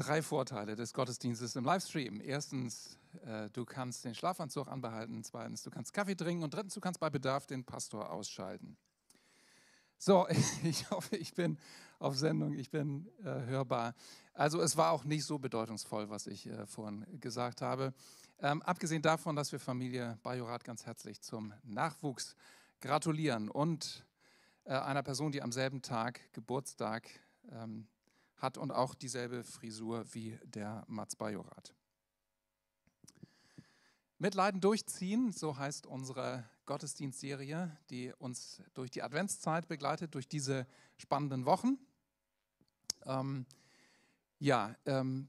drei Vorteile des Gottesdienstes im Livestream. Erstens, äh, du kannst den Schlafanzug anbehalten. Zweitens, du kannst Kaffee trinken. Und drittens, du kannst bei Bedarf den Pastor ausschalten. So, ich hoffe, ich bin auf Sendung, ich bin äh, hörbar. Also es war auch nicht so bedeutungsvoll, was ich äh, vorhin gesagt habe. Ähm, abgesehen davon, dass wir Familie Bajorat ganz herzlich zum Nachwuchs gratulieren und äh, einer Person, die am selben Tag Geburtstag ähm, hat und auch dieselbe Frisur wie der Mats Bajorat. Mitleiden durchziehen, so heißt unsere Gottesdienstserie, die uns durch die Adventszeit begleitet, durch diese spannenden Wochen. Ähm, ja, ähm,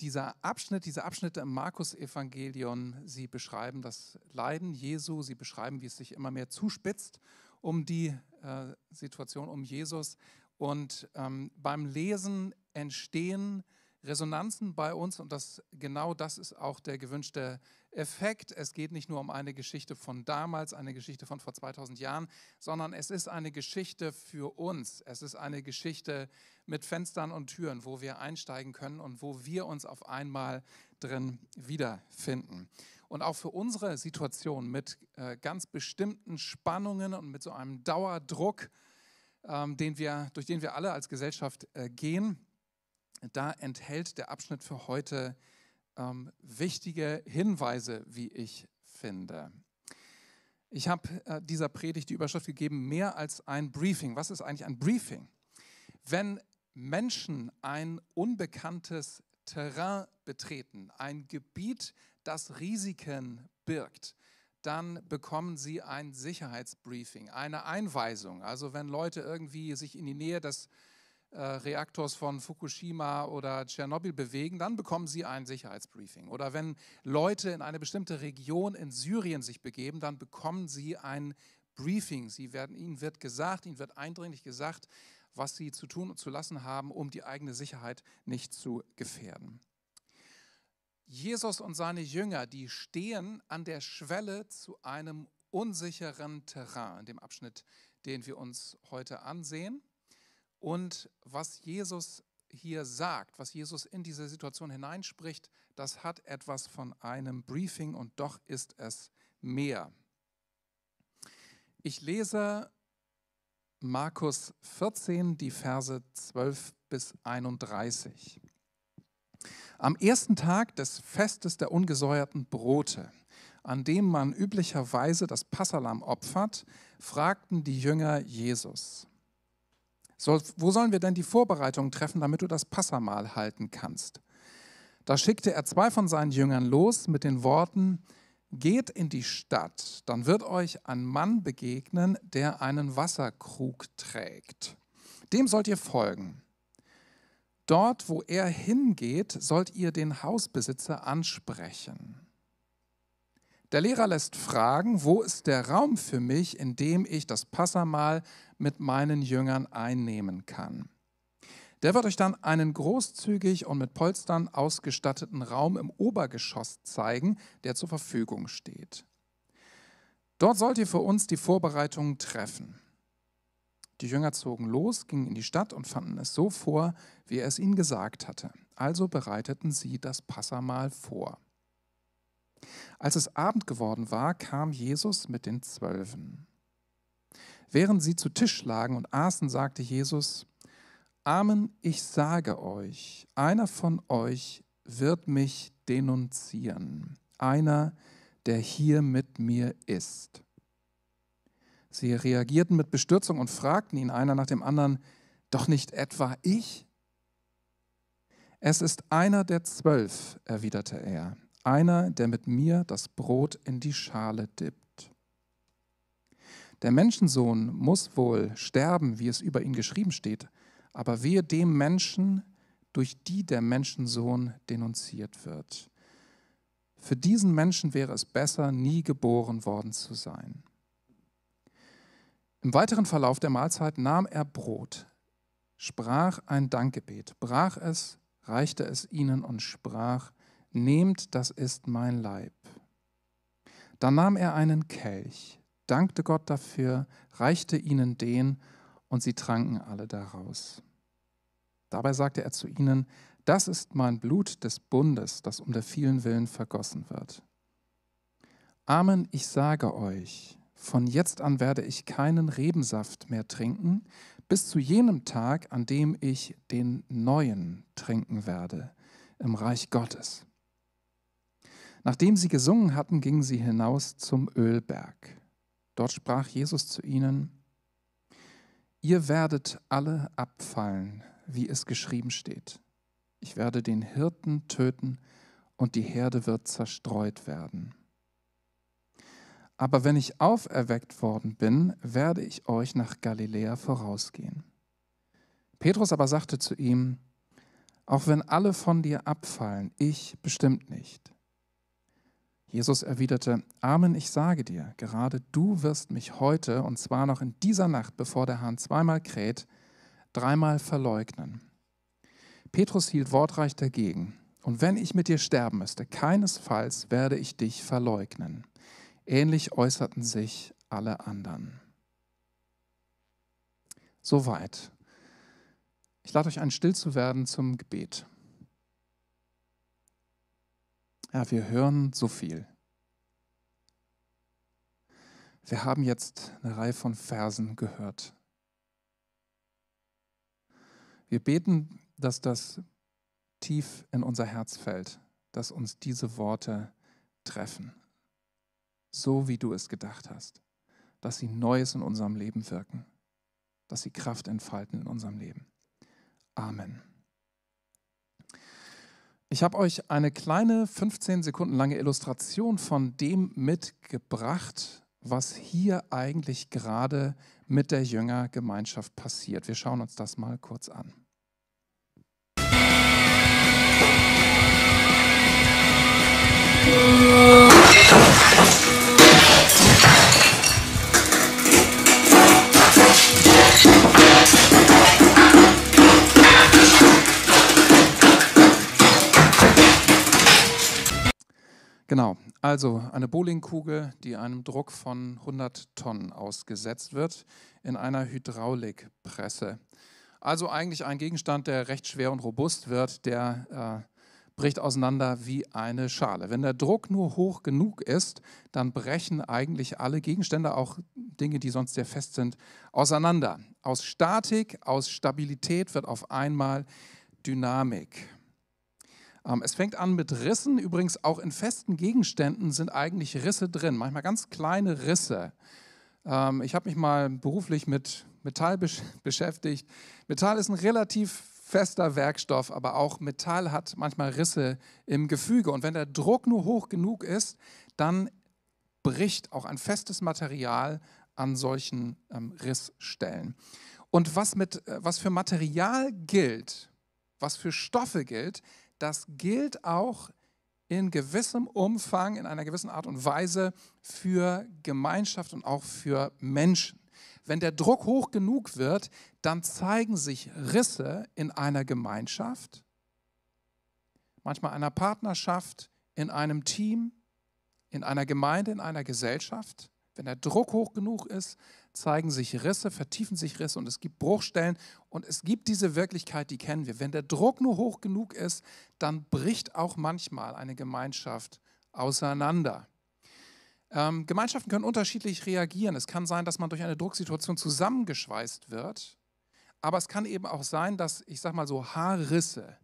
dieser Abschnitt, diese Abschnitte im Markus-Evangelium, sie beschreiben das Leiden Jesu, sie beschreiben, wie es sich immer mehr zuspitzt um die äh, Situation um Jesus und ähm, beim Lesen entstehen Resonanzen bei uns und das, genau das ist auch der gewünschte Effekt. Es geht nicht nur um eine Geschichte von damals, eine Geschichte von vor 2000 Jahren, sondern es ist eine Geschichte für uns. Es ist eine Geschichte mit Fenstern und Türen, wo wir einsteigen können und wo wir uns auf einmal drin wiederfinden. Und auch für unsere Situation mit äh, ganz bestimmten Spannungen und mit so einem Dauerdruck, ähm, den wir, durch den wir alle als Gesellschaft äh, gehen, da enthält der Abschnitt für heute ähm, wichtige Hinweise, wie ich finde. Ich habe äh, dieser Predigt die Überschrift gegeben, mehr als ein Briefing. Was ist eigentlich ein Briefing? Wenn Menschen ein unbekanntes Terrain betreten, ein Gebiet, das Risiken birgt, dann bekommen sie ein Sicherheitsbriefing, eine Einweisung. Also wenn Leute irgendwie sich in die Nähe des äh, Reaktors von Fukushima oder Tschernobyl bewegen, dann bekommen sie ein Sicherheitsbriefing. Oder wenn Leute in eine bestimmte Region in Syrien sich begeben, dann bekommen sie ein Briefing. Sie werden, ihnen wird gesagt, ihnen wird eindringlich gesagt, was sie zu tun und zu lassen haben, um die eigene Sicherheit nicht zu gefährden. Jesus und seine Jünger, die stehen an der Schwelle zu einem unsicheren Terrain, in dem Abschnitt, den wir uns heute ansehen. Und was Jesus hier sagt, was Jesus in diese Situation hineinspricht, das hat etwas von einem Briefing und doch ist es mehr. Ich lese Markus 14, die Verse 12 bis 31. Am ersten Tag des Festes der ungesäuerten Brote, an dem man üblicherweise das Passalam opfert, fragten die Jünger Jesus. So, wo sollen wir denn die Vorbereitungen treffen, damit du das Passamal halten kannst? Da schickte er zwei von seinen Jüngern los mit den Worten, Geht in die Stadt, dann wird euch ein Mann begegnen, der einen Wasserkrug trägt. Dem sollt ihr folgen. Dort, wo er hingeht, sollt ihr den Hausbesitzer ansprechen. Der Lehrer lässt fragen, wo ist der Raum für mich, in dem ich das Passamal mit meinen Jüngern einnehmen kann. Der wird euch dann einen großzügig und mit Polstern ausgestatteten Raum im Obergeschoss zeigen, der zur Verfügung steht. Dort sollt ihr für uns die Vorbereitungen treffen. Die Jünger zogen los, gingen in die Stadt und fanden es so vor, wie er es ihnen gesagt hatte. Also bereiteten sie das Passamahl vor. Als es Abend geworden war, kam Jesus mit den Zwölfen. Während sie zu Tisch lagen und aßen, sagte Jesus, Amen, ich sage euch, einer von euch wird mich denunzieren, einer, der hier mit mir ist. Sie reagierten mit Bestürzung und fragten ihn einer nach dem anderen, doch nicht etwa ich? Es ist einer der zwölf, erwiderte er, einer, der mit mir das Brot in die Schale dippt. Der Menschensohn muss wohl sterben, wie es über ihn geschrieben steht, aber wehe dem Menschen, durch die der Menschensohn denunziert wird. Für diesen Menschen wäre es besser, nie geboren worden zu sein. Im weiteren Verlauf der Mahlzeit nahm er Brot, sprach ein Dankgebet, brach es, reichte es ihnen und sprach, Nehmt, das ist mein Leib. Dann nahm er einen Kelch, dankte Gott dafür, reichte ihnen den, und sie tranken alle daraus. Dabei sagte er zu ihnen, das ist mein Blut des Bundes, das um der vielen Willen vergossen wird. Amen, ich sage euch, von jetzt an werde ich keinen Rebensaft mehr trinken, bis zu jenem Tag, an dem ich den neuen trinken werde im Reich Gottes. Nachdem sie gesungen hatten, gingen sie hinaus zum Ölberg. Dort sprach Jesus zu ihnen, Ihr werdet alle abfallen, wie es geschrieben steht. Ich werde den Hirten töten und die Herde wird zerstreut werden. Aber wenn ich auferweckt worden bin, werde ich euch nach Galiläa vorausgehen. Petrus aber sagte zu ihm, auch wenn alle von dir abfallen, ich bestimmt nicht. Jesus erwiderte, Amen, ich sage dir, gerade du wirst mich heute, und zwar noch in dieser Nacht, bevor der Hahn zweimal kräht, dreimal verleugnen. Petrus hielt wortreich dagegen, und wenn ich mit dir sterben müsste, keinesfalls werde ich dich verleugnen. Ähnlich äußerten sich alle anderen. Soweit. Ich lade euch ein, still zu werden zum Gebet. Ja, wir hören so viel. Wir haben jetzt eine Reihe von Versen gehört. Wir beten, dass das tief in unser Herz fällt, dass uns diese Worte treffen so wie du es gedacht hast, dass sie Neues in unserem Leben wirken, dass sie Kraft entfalten in unserem Leben. Amen. Ich habe euch eine kleine 15 Sekunden lange Illustration von dem mitgebracht, was hier eigentlich gerade mit der Jüngergemeinschaft passiert. Wir schauen uns das mal kurz an. Musik Genau, also eine Bowlingkugel, die einem Druck von 100 Tonnen ausgesetzt wird, in einer Hydraulikpresse. Also eigentlich ein Gegenstand, der recht schwer und robust wird, der äh, bricht auseinander wie eine Schale. Wenn der Druck nur hoch genug ist, dann brechen eigentlich alle Gegenstände, auch Dinge, die sonst sehr fest sind, auseinander. Aus Statik, aus Stabilität wird auf einmal Dynamik. Ähm, es fängt an mit Rissen. Übrigens auch in festen Gegenständen sind eigentlich Risse drin, manchmal ganz kleine Risse. Ähm, ich habe mich mal beruflich mit Metall beschäftigt. Metall ist ein relativ fester Werkstoff, aber auch Metall hat manchmal Risse im Gefüge. Und wenn der Druck nur hoch genug ist, dann bricht auch ein festes Material an solchen ähm, Rissstellen. Und was, mit, äh, was für Material gilt, was für Stoffe gilt, das gilt auch in gewissem Umfang, in einer gewissen Art und Weise für Gemeinschaft und auch für Menschen. Wenn der Druck hoch genug wird, dann zeigen sich Risse in einer Gemeinschaft, manchmal einer Partnerschaft, in einem Team, in einer Gemeinde, in einer Gesellschaft. Wenn der Druck hoch genug ist, zeigen sich Risse, vertiefen sich Risse und es gibt Bruchstellen und es gibt diese Wirklichkeit, die kennen wir. Wenn der Druck nur hoch genug ist, dann bricht auch manchmal eine Gemeinschaft auseinander. Ähm, Gemeinschaften können unterschiedlich reagieren. Es kann sein, dass man durch eine Drucksituation zusammengeschweißt wird, aber es kann eben auch sein, dass, ich sag mal so, Haarrisse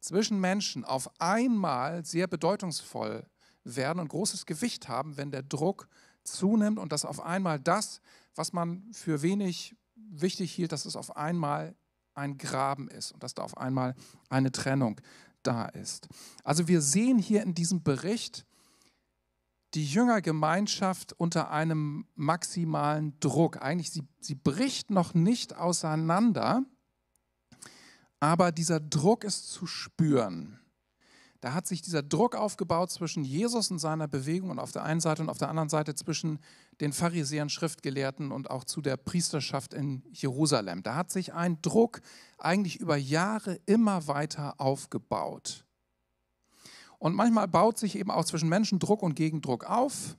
zwischen Menschen auf einmal sehr bedeutungsvoll werden und großes Gewicht haben, wenn der Druck hoch zunimmt und dass auf einmal das, was man für wenig wichtig hielt, dass es auf einmal ein Graben ist und dass da auf einmal eine Trennung da ist. Also wir sehen hier in diesem Bericht die Jüngergemeinschaft unter einem maximalen Druck. Eigentlich, sie, sie bricht noch nicht auseinander, aber dieser Druck ist zu spüren da hat sich dieser Druck aufgebaut zwischen Jesus und seiner Bewegung und auf der einen Seite und auf der anderen Seite zwischen den Pharisäern, Schriftgelehrten und auch zu der Priesterschaft in Jerusalem. Da hat sich ein Druck eigentlich über Jahre immer weiter aufgebaut. Und manchmal baut sich eben auch zwischen Menschen Druck und Gegendruck auf.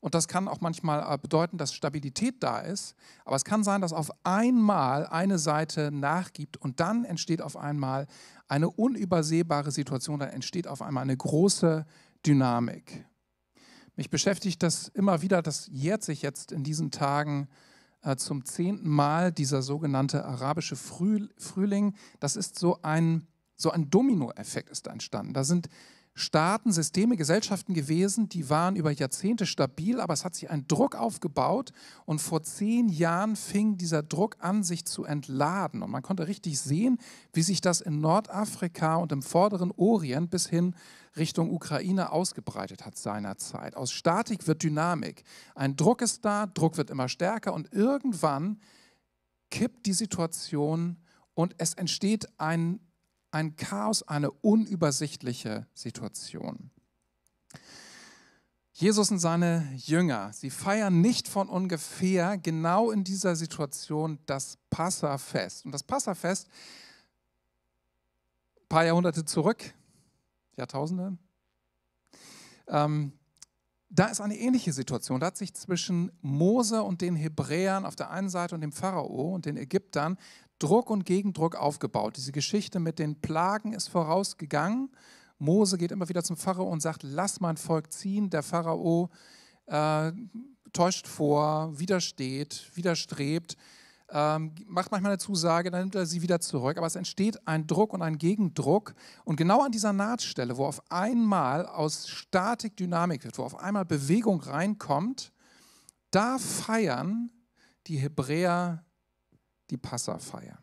Und das kann auch manchmal äh, bedeuten, dass Stabilität da ist. Aber es kann sein, dass auf einmal eine Seite nachgibt und dann entsteht auf einmal eine unübersehbare Situation, dann entsteht auf einmal eine große Dynamik. Mich beschäftigt das immer wieder, das jährt sich jetzt in diesen Tagen äh, zum zehnten Mal, dieser sogenannte arabische Frühling. Das ist so ein, so ein Dominoeffekt ist da entstanden. Da sind Staaten, Systeme, Gesellschaften gewesen, die waren über Jahrzehnte stabil, aber es hat sich ein Druck aufgebaut und vor zehn Jahren fing dieser Druck an, sich zu entladen. Und man konnte richtig sehen, wie sich das in Nordafrika und im vorderen Orient bis hin Richtung Ukraine ausgebreitet hat seinerzeit. Aus Statik wird Dynamik. Ein Druck ist da, Druck wird immer stärker und irgendwann kippt die Situation und es entsteht ein ein Chaos, eine unübersichtliche Situation. Jesus und seine Jünger, sie feiern nicht von ungefähr genau in dieser Situation das Passafest. Und das Passafest, ein paar Jahrhunderte zurück, Jahrtausende, ähm, da ist eine ähnliche Situation. Da hat sich zwischen Mose und den Hebräern auf der einen Seite und dem Pharao und den Ägyptern Druck und Gegendruck aufgebaut. Diese Geschichte mit den Plagen ist vorausgegangen. Mose geht immer wieder zum Pharao und sagt, lass mein Volk ziehen. Der Pharao äh, täuscht vor, widersteht, widerstrebt, ähm, macht manchmal eine Zusage, dann nimmt er sie wieder zurück. Aber es entsteht ein Druck und ein Gegendruck. Und genau an dieser Nahtstelle, wo auf einmal aus Statik Dynamik wird, wo auf einmal Bewegung reinkommt, da feiern die Hebräer die Passafeier.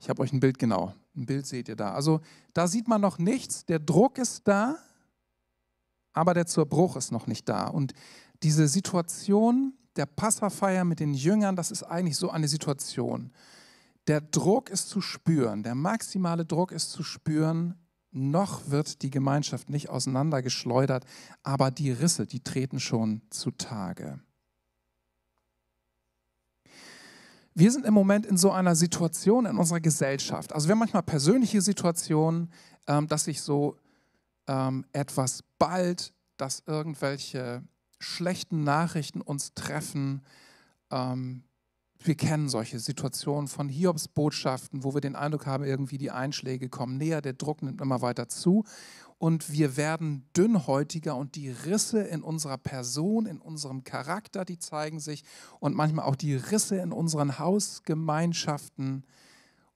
Ich habe euch ein Bild genau. Ein Bild seht ihr da. Also da sieht man noch nichts. Der Druck ist da, aber der Zerbruch ist noch nicht da. Und diese Situation der Passafeier mit den Jüngern, das ist eigentlich so eine Situation. Der Druck ist zu spüren, der maximale Druck ist zu spüren. Noch wird die Gemeinschaft nicht auseinandergeschleudert, aber die Risse, die treten schon zutage. wir sind im Moment in so einer Situation in unserer Gesellschaft. Also wir haben manchmal persönliche Situationen, ähm, dass sich so ähm, etwas bald, dass irgendwelche schlechten Nachrichten uns treffen, ähm, wir kennen solche Situationen von Hiobs Botschaften, wo wir den Eindruck haben, irgendwie die Einschläge kommen näher, der Druck nimmt immer weiter zu und wir werden dünnhäutiger und die Risse in unserer Person, in unserem Charakter, die zeigen sich und manchmal auch die Risse in unseren Hausgemeinschaften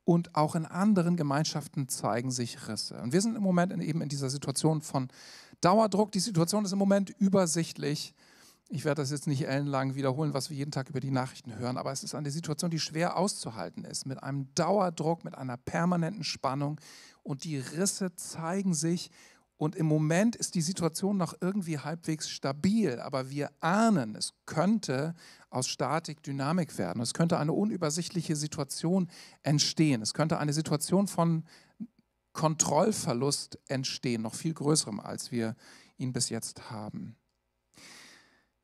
und auch in anderen Gemeinschaften zeigen sich Risse. Und wir sind im Moment in, eben in dieser Situation von Dauerdruck. Die Situation ist im Moment übersichtlich ich werde das jetzt nicht ellenlang wiederholen, was wir jeden Tag über die Nachrichten hören, aber es ist eine Situation, die schwer auszuhalten ist, mit einem Dauerdruck, mit einer permanenten Spannung und die Risse zeigen sich und im Moment ist die Situation noch irgendwie halbwegs stabil, aber wir ahnen, es könnte aus Statik Dynamik werden, es könnte eine unübersichtliche Situation entstehen, es könnte eine Situation von Kontrollverlust entstehen, noch viel größerem, als wir ihn bis jetzt haben.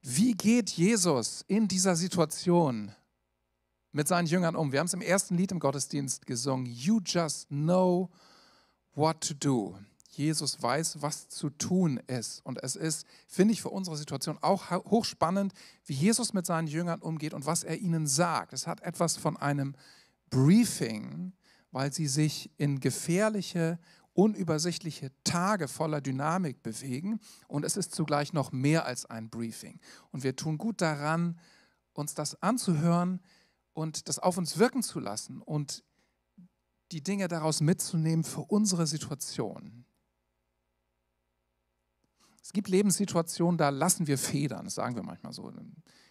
Wie geht Jesus in dieser Situation mit seinen Jüngern um? Wir haben es im ersten Lied im Gottesdienst gesungen. You just know what to do. Jesus weiß, was zu tun ist. Und es ist, finde ich, für unsere Situation auch hochspannend, wie Jesus mit seinen Jüngern umgeht und was er ihnen sagt. Es hat etwas von einem Briefing, weil sie sich in gefährliche unübersichtliche Tage voller Dynamik bewegen und es ist zugleich noch mehr als ein Briefing. Und wir tun gut daran, uns das anzuhören und das auf uns wirken zu lassen und die Dinge daraus mitzunehmen für unsere Situation. Es gibt Lebenssituationen, da lassen wir Federn, das sagen wir manchmal so.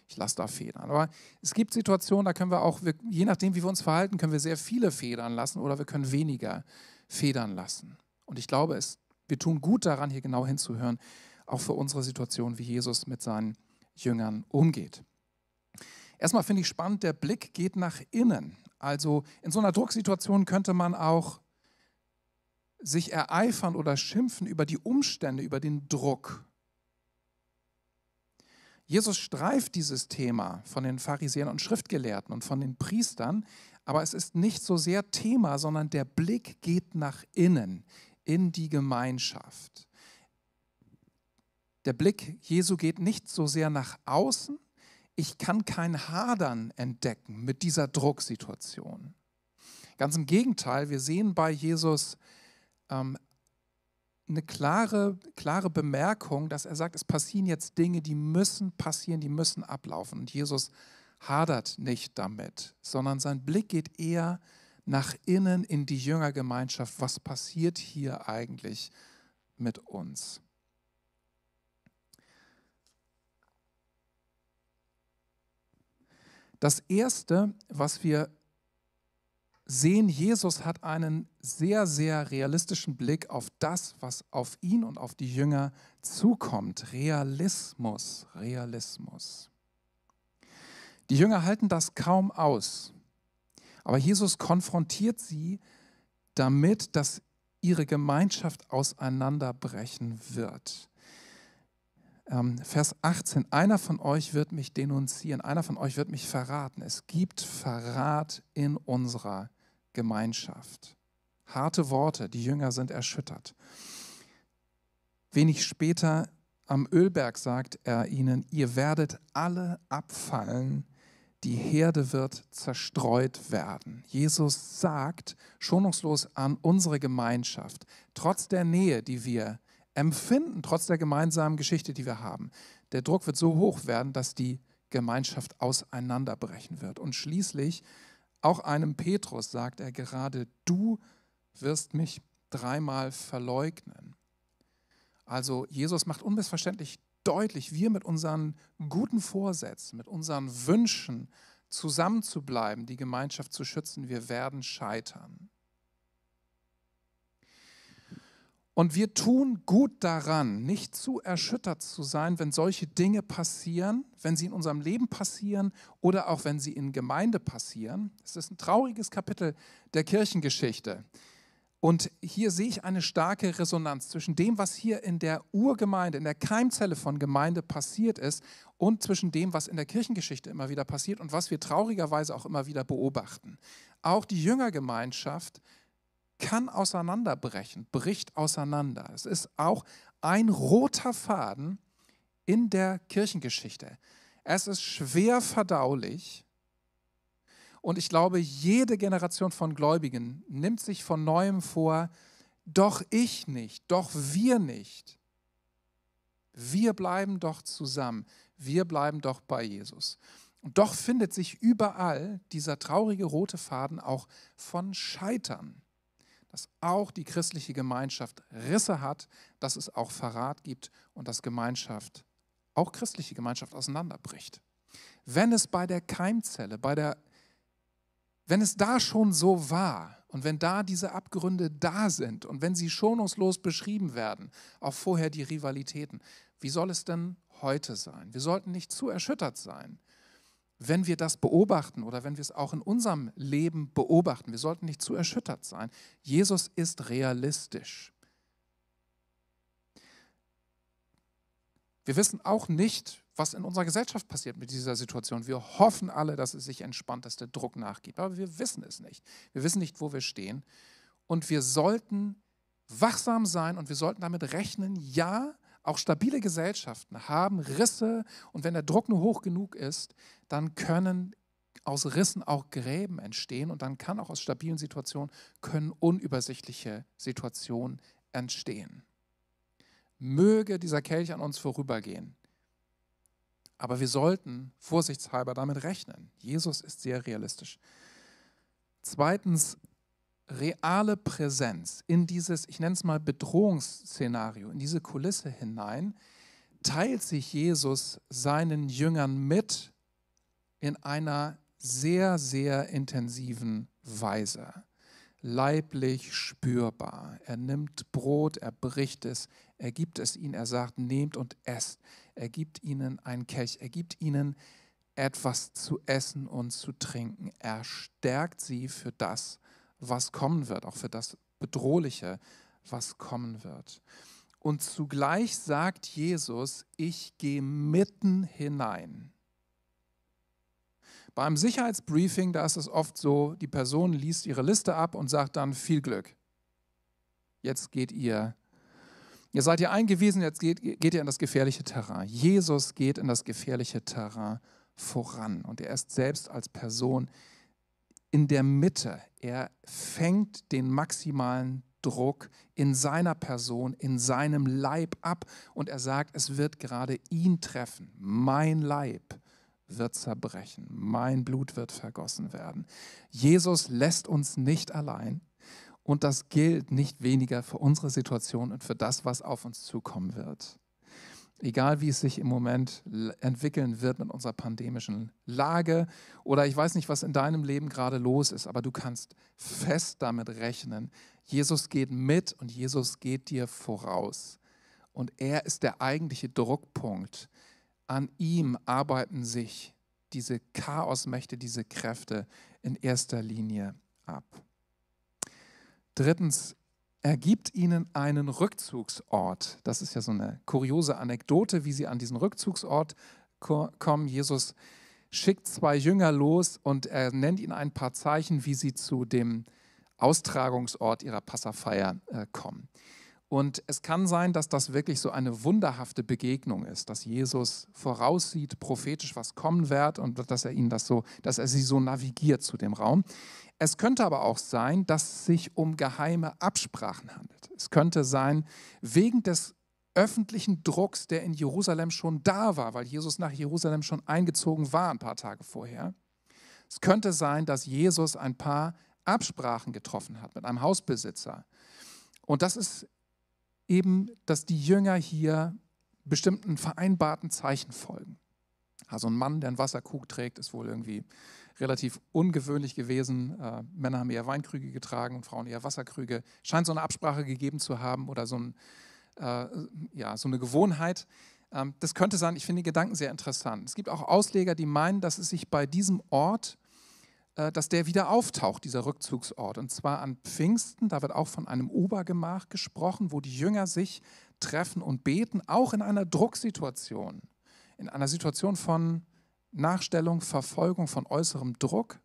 Ich lasse da Federn. Aber es gibt Situationen, da können wir auch, je nachdem, wie wir uns verhalten, können wir sehr viele Federn lassen oder wir können weniger federn lassen. Und ich glaube, es, wir tun gut daran, hier genau hinzuhören, auch für unsere Situation, wie Jesus mit seinen Jüngern umgeht. Erstmal finde ich spannend, der Blick geht nach innen. Also in so einer Drucksituation könnte man auch sich ereifern oder schimpfen über die Umstände, über den Druck. Jesus streift dieses Thema von den Pharisäern und Schriftgelehrten und von den Priestern, aber es ist nicht so sehr Thema, sondern der Blick geht nach innen, in die Gemeinschaft. Der Blick Jesu geht nicht so sehr nach außen. Ich kann kein Hadern entdecken mit dieser Drucksituation. Ganz im Gegenteil, wir sehen bei Jesus ähm, eine klare, klare Bemerkung, dass er sagt, es passieren jetzt Dinge, die müssen passieren, die müssen ablaufen. Und Jesus hadert nicht damit, sondern sein Blick geht eher nach innen in die Jüngergemeinschaft. Was passiert hier eigentlich mit uns? Das Erste, was wir sehen, Jesus hat einen sehr, sehr realistischen Blick auf das, was auf ihn und auf die Jünger zukommt. Realismus, Realismus. Die Jünger halten das kaum aus. Aber Jesus konfrontiert sie damit, dass ihre Gemeinschaft auseinanderbrechen wird. Ähm, Vers 18, einer von euch wird mich denunzieren, einer von euch wird mich verraten. Es gibt Verrat in unserer Gemeinschaft. Harte Worte, die Jünger sind erschüttert. Wenig später am Ölberg sagt er ihnen, ihr werdet alle abfallen, die Herde wird zerstreut werden. Jesus sagt schonungslos an unsere Gemeinschaft, trotz der Nähe, die wir empfinden, trotz der gemeinsamen Geschichte, die wir haben, der Druck wird so hoch werden, dass die Gemeinschaft auseinanderbrechen wird. Und schließlich, auch einem Petrus sagt er gerade, du wirst mich dreimal verleugnen. Also Jesus macht unmissverständlich deutlich, wir mit unseren guten Vorsätzen, mit unseren Wünschen zusammenzubleiben, die Gemeinschaft zu schützen, wir werden scheitern. Und wir tun gut daran, nicht zu erschüttert zu sein, wenn solche Dinge passieren, wenn sie in unserem Leben passieren oder auch wenn sie in Gemeinde passieren. Es ist ein trauriges Kapitel der Kirchengeschichte. Und hier sehe ich eine starke Resonanz zwischen dem, was hier in der Urgemeinde, in der Keimzelle von Gemeinde passiert ist und zwischen dem, was in der Kirchengeschichte immer wieder passiert und was wir traurigerweise auch immer wieder beobachten. Auch die Jüngergemeinschaft kann auseinanderbrechen, bricht auseinander. Es ist auch ein roter Faden in der Kirchengeschichte. Es ist schwer verdaulich und ich glaube, jede Generation von Gläubigen nimmt sich von neuem vor, doch ich nicht, doch wir nicht. Wir bleiben doch zusammen, wir bleiben doch bei Jesus. Und doch findet sich überall dieser traurige rote Faden auch von Scheitern, dass auch die christliche Gemeinschaft Risse hat, dass es auch Verrat gibt und dass Gemeinschaft, auch christliche Gemeinschaft auseinanderbricht. Wenn es bei der Keimzelle, bei der wenn es da schon so war und wenn da diese Abgründe da sind und wenn sie schonungslos beschrieben werden, auch vorher die Rivalitäten, wie soll es denn heute sein? Wir sollten nicht zu erschüttert sein, wenn wir das beobachten oder wenn wir es auch in unserem Leben beobachten. Wir sollten nicht zu erschüttert sein. Jesus ist realistisch. Wir wissen auch nicht, was in unserer Gesellschaft passiert mit dieser Situation. Wir hoffen alle, dass es sich entspannt, dass der Druck nachgibt, aber wir wissen es nicht. Wir wissen nicht, wo wir stehen. Und wir sollten wachsam sein und wir sollten damit rechnen, ja, auch stabile Gesellschaften haben Risse und wenn der Druck nur hoch genug ist, dann können aus Rissen auch Gräben entstehen und dann kann auch aus stabilen Situationen können unübersichtliche Situationen entstehen. Möge dieser Kelch an uns vorübergehen, aber wir sollten vorsichtshalber damit rechnen. Jesus ist sehr realistisch. Zweitens, reale Präsenz in dieses, ich nenne es mal Bedrohungsszenario, in diese Kulisse hinein, teilt sich Jesus seinen Jüngern mit in einer sehr, sehr intensiven Weise. Leiblich spürbar. Er nimmt Brot, er bricht es, er gibt es ihnen, er sagt, nehmt und esst. Er gibt ihnen ein Kelch. Er gibt ihnen etwas zu essen und zu trinken. Er stärkt sie für das, was kommen wird, auch für das Bedrohliche, was kommen wird. Und zugleich sagt Jesus, ich gehe mitten hinein. Beim Sicherheitsbriefing, da ist es oft so, die Person liest ihre Liste ab und sagt dann viel Glück. Jetzt geht ihr Ihr seid ja eingewiesen, jetzt geht, geht ihr in das gefährliche Terrain. Jesus geht in das gefährliche Terrain voran und er ist selbst als Person in der Mitte. Er fängt den maximalen Druck in seiner Person, in seinem Leib ab und er sagt, es wird gerade ihn treffen. Mein Leib wird zerbrechen, mein Blut wird vergossen werden. Jesus lässt uns nicht allein. Und das gilt nicht weniger für unsere Situation und für das, was auf uns zukommen wird. Egal wie es sich im Moment entwickeln wird mit unserer pandemischen Lage oder ich weiß nicht, was in deinem Leben gerade los ist, aber du kannst fest damit rechnen. Jesus geht mit und Jesus geht dir voraus. Und er ist der eigentliche Druckpunkt. An ihm arbeiten sich diese Chaosmächte, diese Kräfte in erster Linie ab. Drittens, er gibt ihnen einen Rückzugsort. Das ist ja so eine kuriose Anekdote, wie sie an diesen Rückzugsort kommen. Jesus schickt zwei Jünger los und er nennt ihnen ein paar Zeichen, wie sie zu dem Austragungsort ihrer Passafeier äh, kommen. Und es kann sein, dass das wirklich so eine wunderhafte Begegnung ist, dass Jesus voraussieht, prophetisch, was kommen wird und dass er ihnen das so, dass er sie so navigiert zu dem Raum. Es könnte aber auch sein, dass es sich um geheime Absprachen handelt. Es könnte sein, wegen des öffentlichen Drucks, der in Jerusalem schon da war, weil Jesus nach Jerusalem schon eingezogen war ein paar Tage vorher. Es könnte sein, dass Jesus ein paar Absprachen getroffen hat mit einem Hausbesitzer. Und das ist eben, dass die Jünger hier bestimmten vereinbarten Zeichen folgen. Also ein Mann, der einen Wasserkrug trägt, ist wohl irgendwie relativ ungewöhnlich gewesen. Äh, Männer haben eher Weinkrüge getragen und Frauen eher Wasserkrüge. Scheint so eine Absprache gegeben zu haben oder so, ein, äh, ja, so eine Gewohnheit. Ähm, das könnte sein, ich finde den Gedanken sehr interessant. Es gibt auch Ausleger, die meinen, dass es sich bei diesem Ort äh, dass der wieder auftaucht, dieser Rückzugsort. Und zwar an Pfingsten, da wird auch von einem Obergemach gesprochen, wo die Jünger sich treffen und beten, auch in einer Drucksituation, in einer Situation von Nachstellung, Verfolgung, von äußerem Druck.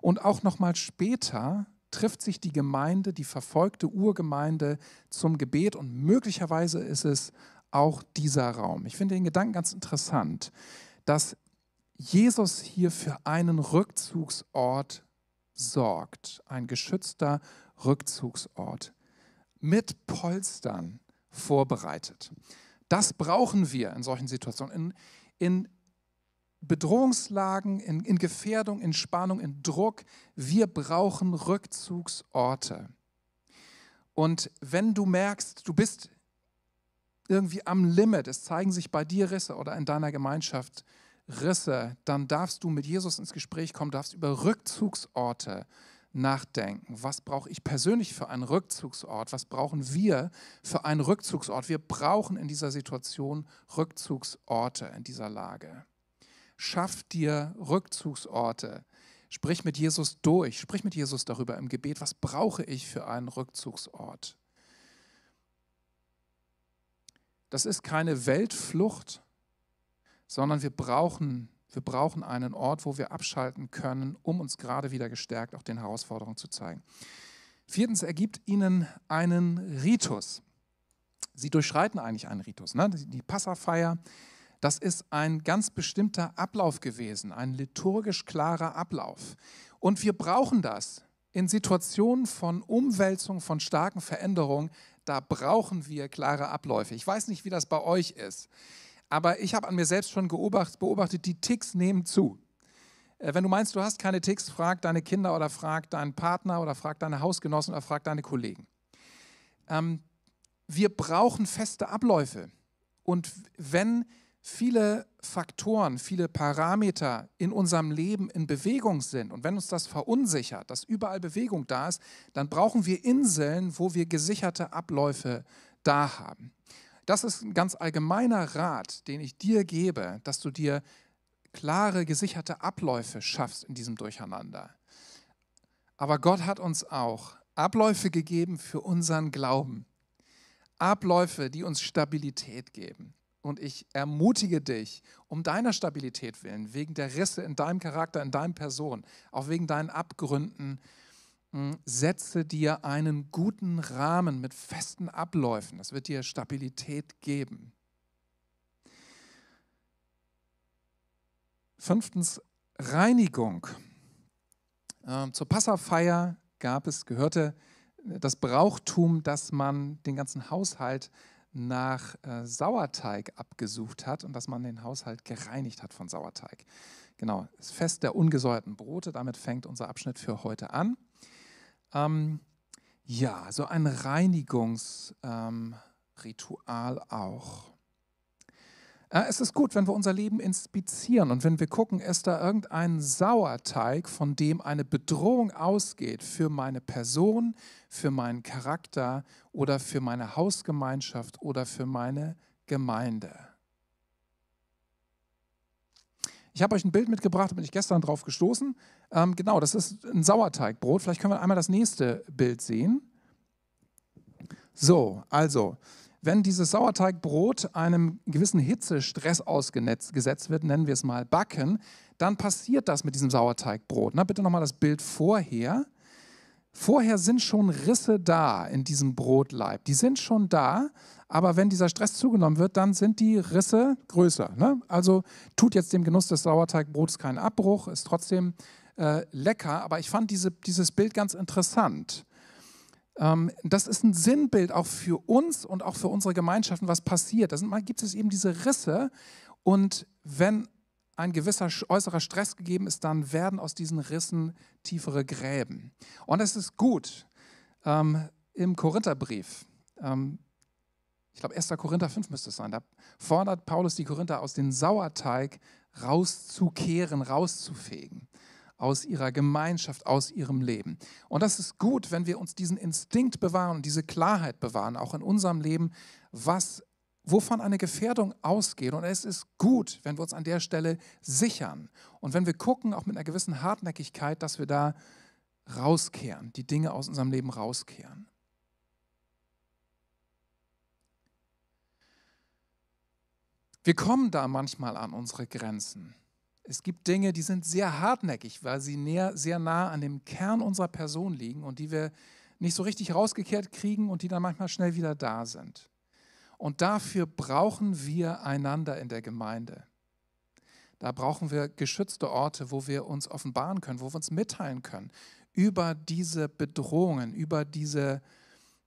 Und auch nochmal später trifft sich die Gemeinde, die verfolgte Urgemeinde zum Gebet und möglicherweise ist es auch dieser Raum. Ich finde den Gedanken ganz interessant, dass Jesus hier für einen Rückzugsort sorgt, ein geschützter Rückzugsort mit Polstern vorbereitet. Das brauchen wir in solchen Situationen. In, in Bedrohungslagen, in, in Gefährdung, in Spannung, in Druck. Wir brauchen Rückzugsorte. Und wenn du merkst, du bist irgendwie am Limit, es zeigen sich bei dir Risse oder in deiner Gemeinschaft Risse, dann darfst du mit Jesus ins Gespräch kommen, darfst über Rückzugsorte nachdenken. Was brauche ich persönlich für einen Rückzugsort? Was brauchen wir für einen Rückzugsort? Wir brauchen in dieser Situation Rückzugsorte in dieser Lage. Schaff dir Rückzugsorte. Sprich mit Jesus durch. Sprich mit Jesus darüber im Gebet. Was brauche ich für einen Rückzugsort? Das ist keine Weltflucht, sondern wir brauchen, wir brauchen einen Ort, wo wir abschalten können, um uns gerade wieder gestärkt auch den Herausforderungen zu zeigen. Viertens, ergibt ihnen einen Ritus. Sie durchschreiten eigentlich einen Ritus. Ne? Die Passafeier, das ist ein ganz bestimmter Ablauf gewesen, ein liturgisch klarer Ablauf. Und wir brauchen das in Situationen von Umwälzung, von starken Veränderungen. Da brauchen wir klare Abläufe. Ich weiß nicht, wie das bei euch ist aber ich habe an mir selbst schon geobacht, beobachtet, die Ticks nehmen zu. Äh, wenn du meinst, du hast keine Ticks, frag deine Kinder oder frag deinen Partner oder frag deine Hausgenossen oder frag deine Kollegen. Ähm, wir brauchen feste Abläufe. Und wenn viele Faktoren, viele Parameter in unserem Leben in Bewegung sind und wenn uns das verunsichert, dass überall Bewegung da ist, dann brauchen wir Inseln, wo wir gesicherte Abläufe da haben. Das ist ein ganz allgemeiner Rat, den ich dir gebe, dass du dir klare, gesicherte Abläufe schaffst in diesem Durcheinander. Aber Gott hat uns auch Abläufe gegeben für unseren Glauben. Abläufe, die uns Stabilität geben. Und ich ermutige dich, um deiner Stabilität willen, wegen der Risse in deinem Charakter, in deinem Person, auch wegen deinen Abgründen, hm, setze dir einen guten Rahmen mit festen Abläufen. Das wird dir Stabilität geben. Fünftens, Reinigung. Ähm, zur Passafeier gab es, gehörte äh, das Brauchtum, dass man den ganzen Haushalt nach äh, Sauerteig abgesucht hat und dass man den Haushalt gereinigt hat von Sauerteig. Genau, das Fest der ungesäuerten Brote, damit fängt unser Abschnitt für heute an. Ähm, ja, so ein Reinigungsritual ähm, auch. Äh, es ist gut, wenn wir unser Leben inspizieren und wenn wir gucken, ist da irgendein Sauerteig, von dem eine Bedrohung ausgeht für meine Person, für meinen Charakter oder für meine Hausgemeinschaft oder für meine Gemeinde. Ich habe euch ein Bild mitgebracht, da bin ich gestern drauf gestoßen. Ähm, genau, das ist ein Sauerteigbrot. Vielleicht können wir einmal das nächste Bild sehen. So, also, wenn dieses Sauerteigbrot einem gewissen Hitzestress ausgesetzt wird, nennen wir es mal Backen, dann passiert das mit diesem Sauerteigbrot. Na, bitte nochmal das Bild vorher. Vorher sind schon Risse da in diesem Brotleib. Die sind schon da, aber wenn dieser Stress zugenommen wird, dann sind die Risse größer. Ne? Also tut jetzt dem Genuss des Sauerteigbrots keinen Abbruch, ist trotzdem äh, lecker, aber ich fand diese, dieses Bild ganz interessant. Ähm, das ist ein Sinnbild auch für uns und auch für unsere Gemeinschaften, was passiert. Da gibt es eben diese Risse und wenn ein gewisser äußerer Stress gegeben ist, dann werden aus diesen Rissen tiefere Gräben. Und es ist gut, ähm, im Korintherbrief, ähm, ich glaube 1. Korinther 5 müsste es sein, da fordert Paulus die Korinther aus dem Sauerteig rauszukehren, rauszufegen, aus ihrer Gemeinschaft, aus ihrem Leben. Und das ist gut, wenn wir uns diesen Instinkt bewahren und diese Klarheit bewahren, auch in unserem Leben, was wovon eine Gefährdung ausgeht. Und es ist gut, wenn wir uns an der Stelle sichern und wenn wir gucken, auch mit einer gewissen Hartnäckigkeit, dass wir da rauskehren, die Dinge aus unserem Leben rauskehren. Wir kommen da manchmal an unsere Grenzen. Es gibt Dinge, die sind sehr hartnäckig, weil sie näher, sehr nah an dem Kern unserer Person liegen und die wir nicht so richtig rausgekehrt kriegen und die dann manchmal schnell wieder da sind. Und dafür brauchen wir einander in der Gemeinde. Da brauchen wir geschützte Orte, wo wir uns offenbaren können, wo wir uns mitteilen können über diese Bedrohungen, über diese,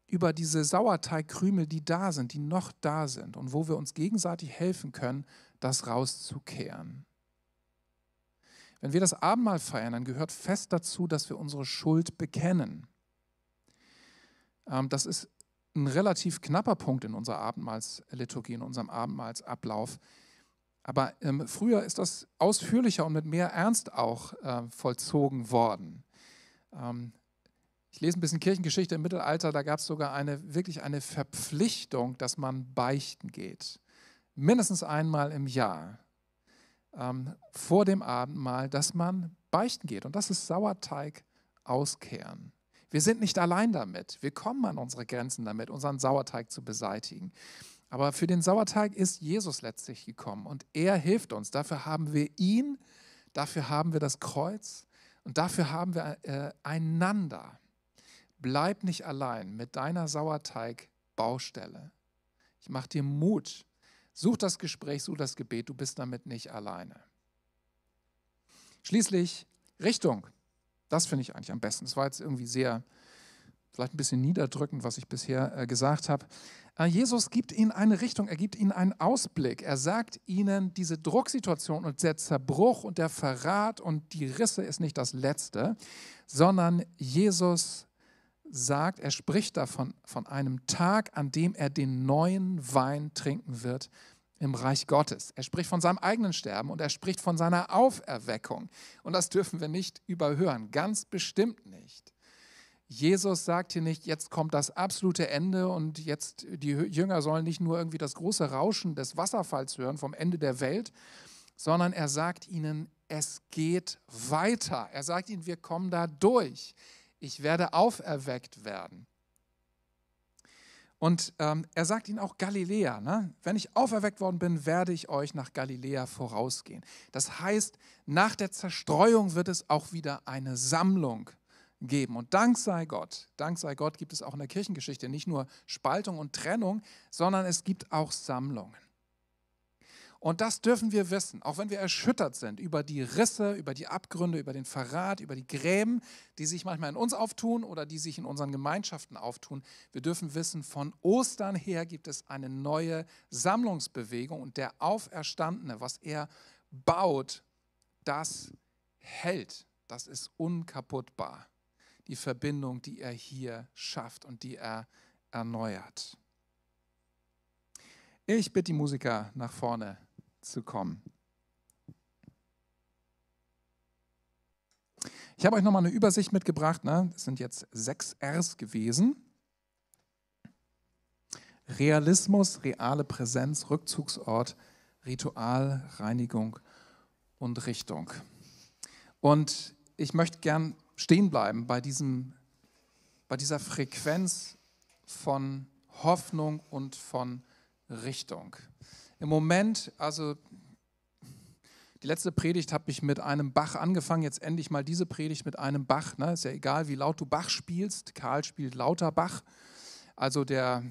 über diese Sauerteigkrümel, die da sind, die noch da sind und wo wir uns gegenseitig helfen können, das rauszukehren. Wenn wir das Abendmahl feiern, dann gehört fest dazu, dass wir unsere Schuld bekennen. Ähm, das ist ein relativ knapper Punkt in unserer Abendmahlsliturgie, in unserem Abendmahlsablauf. Aber ähm, früher ist das ausführlicher und mit mehr Ernst auch äh, vollzogen worden. Ähm, ich lese ein bisschen Kirchengeschichte im Mittelalter, da gab es sogar eine, wirklich eine Verpflichtung, dass man beichten geht. Mindestens einmal im Jahr ähm, vor dem Abendmahl, dass man beichten geht. Und das ist Sauerteig auskehren. Wir sind nicht allein damit. Wir kommen an unsere Grenzen damit, unseren Sauerteig zu beseitigen. Aber für den Sauerteig ist Jesus letztlich gekommen und er hilft uns. Dafür haben wir ihn, dafür haben wir das Kreuz und dafür haben wir äh, einander. Bleib nicht allein mit deiner Sauerteig-Baustelle. Ich mache dir Mut. Such das Gespräch, such das Gebet. Du bist damit nicht alleine. Schließlich Richtung. Das finde ich eigentlich am besten. Das war jetzt irgendwie sehr, vielleicht ein bisschen niederdrückend, was ich bisher äh, gesagt habe. Äh, Jesus gibt ihnen eine Richtung, er gibt ihnen einen Ausblick. Er sagt ihnen, diese Drucksituation und der Zerbruch und der Verrat und die Risse ist nicht das Letzte, sondern Jesus sagt, er spricht davon, von einem Tag, an dem er den neuen Wein trinken wird, im Reich Gottes. Er spricht von seinem eigenen Sterben und er spricht von seiner Auferweckung. Und das dürfen wir nicht überhören, ganz bestimmt nicht. Jesus sagt hier nicht, jetzt kommt das absolute Ende und jetzt die Jünger sollen nicht nur irgendwie das große Rauschen des Wasserfalls hören vom Ende der Welt, sondern er sagt ihnen, es geht weiter. Er sagt ihnen, wir kommen da durch. Ich werde auferweckt werden. Und ähm, er sagt ihnen auch Galiläa, ne? wenn ich auferweckt worden bin, werde ich euch nach Galiläa vorausgehen. Das heißt, nach der Zerstreuung wird es auch wieder eine Sammlung geben. Und dank sei Gott, dank sei Gott gibt es auch in der Kirchengeschichte nicht nur Spaltung und Trennung, sondern es gibt auch Sammlungen. Und das dürfen wir wissen, auch wenn wir erschüttert sind über die Risse, über die Abgründe, über den Verrat, über die Gräben, die sich manchmal in uns auftun oder die sich in unseren Gemeinschaften auftun. Wir dürfen wissen, von Ostern her gibt es eine neue Sammlungsbewegung und der Auferstandene, was er baut, das hält. Das ist unkaputtbar. Die Verbindung, die er hier schafft und die er erneuert. Ich bitte die Musiker nach vorne zu kommen. Ich habe euch nochmal eine Übersicht mitgebracht. Ne? Das sind jetzt sechs Rs gewesen. Realismus, reale Präsenz, Rückzugsort, Ritual, Reinigung und Richtung. Und ich möchte gern stehen bleiben bei, diesem, bei dieser Frequenz von Hoffnung und von Richtung. Im Moment, also die letzte Predigt habe ich mit einem Bach angefangen, jetzt endlich mal diese Predigt mit einem Bach. Ne? Ist ja egal, wie laut du Bach spielst. Karl spielt lauter Bach, also der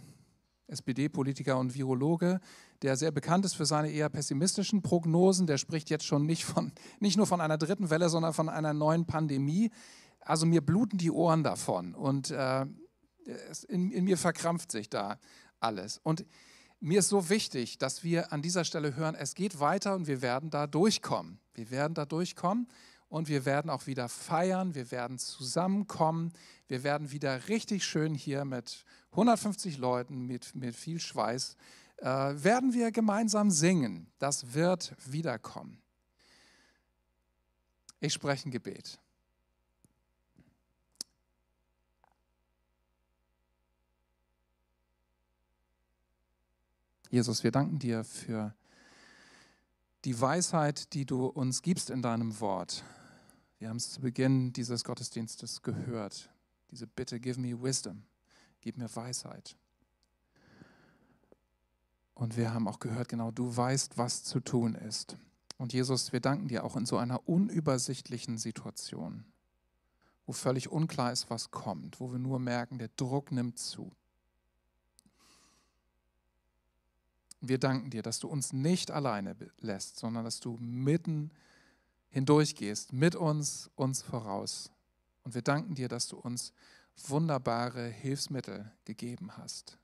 SPD-Politiker und Virologe, der sehr bekannt ist für seine eher pessimistischen Prognosen. Der spricht jetzt schon nicht, von, nicht nur von einer dritten Welle, sondern von einer neuen Pandemie. Also mir bluten die Ohren davon und äh, in, in mir verkrampft sich da alles. Und mir ist so wichtig, dass wir an dieser Stelle hören, es geht weiter und wir werden da durchkommen. Wir werden da durchkommen und wir werden auch wieder feiern, wir werden zusammenkommen, wir werden wieder richtig schön hier mit 150 Leuten, mit, mit viel Schweiß, äh, werden wir gemeinsam singen. Das wird wiederkommen. Ich spreche ein Gebet. Jesus, wir danken dir für die Weisheit, die du uns gibst in deinem Wort. Wir haben es zu Beginn dieses Gottesdienstes gehört. Diese Bitte, give me wisdom, gib mir Weisheit. Und wir haben auch gehört, genau, du weißt, was zu tun ist. Und Jesus, wir danken dir auch in so einer unübersichtlichen Situation, wo völlig unklar ist, was kommt, wo wir nur merken, der Druck nimmt zu. Wir danken dir, dass du uns nicht alleine lässt, sondern dass du mitten hindurch gehst, mit uns, uns voraus. Und wir danken dir, dass du uns wunderbare Hilfsmittel gegeben hast.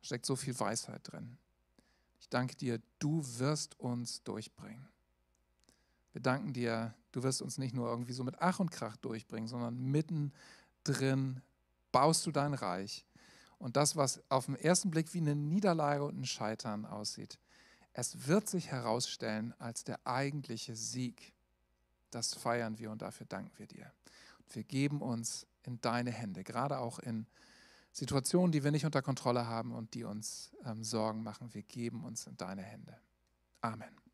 Da steckt so viel Weisheit drin. Ich danke dir, du wirst uns durchbringen. Wir danken dir, du wirst uns nicht nur irgendwie so mit Ach und Krach durchbringen, sondern mitten drin baust du dein Reich und das, was auf den ersten Blick wie eine Niederlage und ein Scheitern aussieht, es wird sich herausstellen als der eigentliche Sieg. Das feiern wir und dafür danken wir dir. Und wir geben uns in deine Hände, gerade auch in Situationen, die wir nicht unter Kontrolle haben und die uns ähm, Sorgen machen. Wir geben uns in deine Hände. Amen.